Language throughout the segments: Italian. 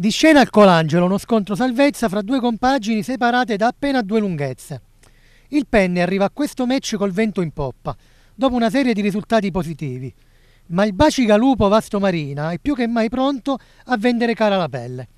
Di scena al Colangelo, uno scontro salvezza fra due compagini separate da appena due lunghezze. Il Penne arriva a questo match col vento in poppa, dopo una serie di risultati positivi. Ma il bacigalupo Vasto Marina è più che mai pronto a vendere cara la pelle.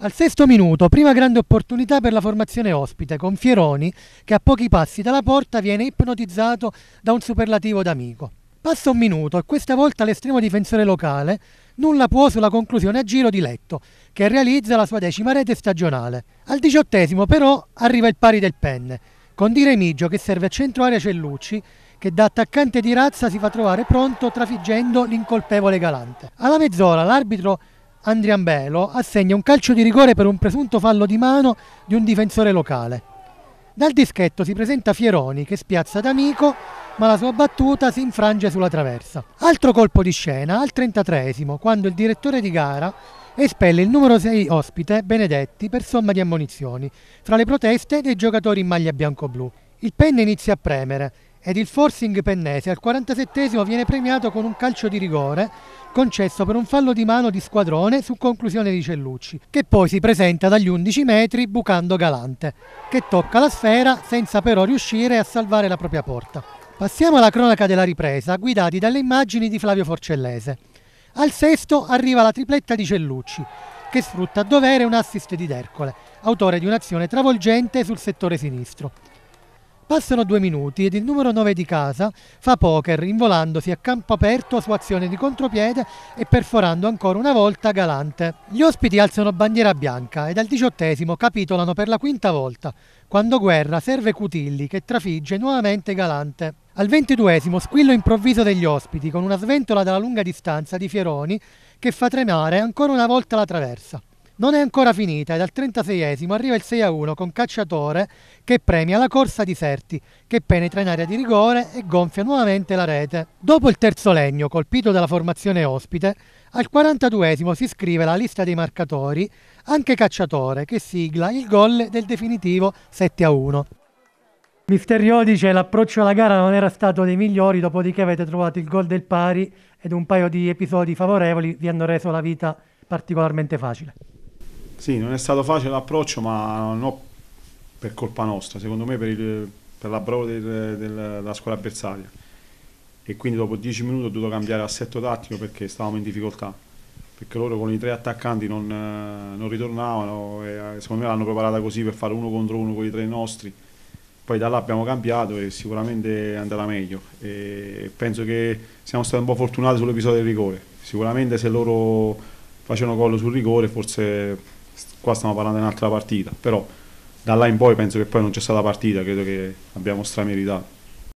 Al sesto minuto, prima grande opportunità per la formazione ospite, con Fieroni che a pochi passi dalla porta viene ipnotizzato da un superlativo d'amico. Passa un minuto e questa volta l'estremo difensore locale nulla può sulla conclusione a giro di Letto, che realizza la sua decima rete stagionale. Al diciottesimo però arriva il pari del penne, con Di Remigio che serve a centro area Cellucci, che da attaccante di razza si fa trovare pronto trafiggendo l'incolpevole Galante. Alla mezz'ora l'arbitro Andriambelo assegna un calcio di rigore per un presunto fallo di mano di un difensore locale. Dal dischetto si presenta Fieroni che spiazza D'Amico ma la sua battuta si infrange sulla traversa. Altro colpo di scena al 33 quando il direttore di gara espelle il numero 6 ospite Benedetti per somma di ammonizioni, fra le proteste dei giocatori in maglia bianco-blu. Il penne inizia a premere ed il forcing pennese al 47 viene premiato con un calcio di rigore concesso per un fallo di mano di squadrone su conclusione di Cellucci, che poi si presenta dagli 11 metri bucando Galante, che tocca la sfera senza però riuscire a salvare la propria porta. Passiamo alla cronaca della ripresa, guidati dalle immagini di Flavio Forcellese. Al sesto arriva la tripletta di Cellucci, che sfrutta a dovere un assist di Dercole, autore di un'azione travolgente sul settore sinistro. Passano due minuti ed il numero 9 di casa fa poker involandosi a campo aperto su azione di contropiede e perforando ancora una volta Galante. Gli ospiti alzano bandiera bianca e al diciottesimo capitolano per la quinta volta, quando Guerra serve Cutilli che trafigge nuovamente Galante. Al ventiduesimo squillo improvviso degli ospiti con una sventola dalla lunga distanza di Fieroni che fa tremare ancora una volta la traversa. Non è ancora finita ed al 36esimo arriva il 6 a 1 con Cacciatore che premia la corsa di Serti che penetra in area di rigore e gonfia nuovamente la rete. Dopo il terzo legno colpito dalla formazione ospite, al 42esimo si iscrive la lista dei marcatori anche Cacciatore che sigla il gol del definitivo 7 a 1. Mister dice l'approccio alla gara non era stato dei migliori, dopodiché avete trovato il gol del pari ed un paio di episodi favorevoli vi hanno reso la vita particolarmente facile. Sì, non è stato facile l'approccio, ma non per colpa nostra, secondo me per, il, per la prova del, del, della squadra avversaria. E quindi dopo 10 minuti ho dovuto cambiare assetto tattico perché stavamo in difficoltà, perché loro con i tre attaccanti non, eh, non ritornavano e eh, secondo me l'hanno preparata così per fare uno contro uno con i tre nostri poi da là abbiamo cambiato e sicuramente è andata meglio. E penso che siamo stati un po' fortunati sull'episodio del rigore. Sicuramente se loro facevano collo sul rigore forse qua stiamo parlando di un'altra partita, però da là in poi penso che poi non c'è stata partita, credo che abbiamo strameritato.